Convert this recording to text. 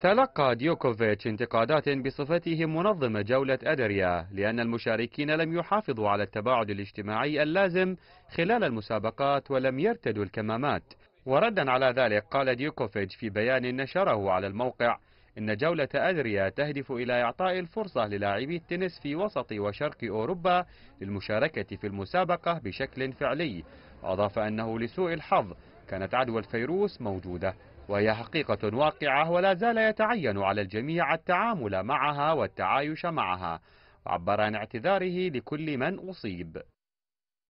تلقى ديوكوفيتش انتقادات بصفته منظم جولة أدريا لأن المشاركين لم يحافظوا على التباعد الاجتماعي اللازم خلال المسابقات ولم يرتدوا الكمامات وردا على ذلك قال ديوكوفيتش في بيان نشره على الموقع إن جولة أدريا تهدف إلى إعطاء الفرصة للاعبي التنس في وسط وشرق أوروبا للمشاركة في المسابقة بشكل فعلي أضاف أنه لسوء الحظ كانت عدوى الفيروس موجودة وهي حقيقة واقعة ولا زال يتعين على الجميع التعامل معها والتعايش معها وعبر عن اعتذاره لكل من أصيب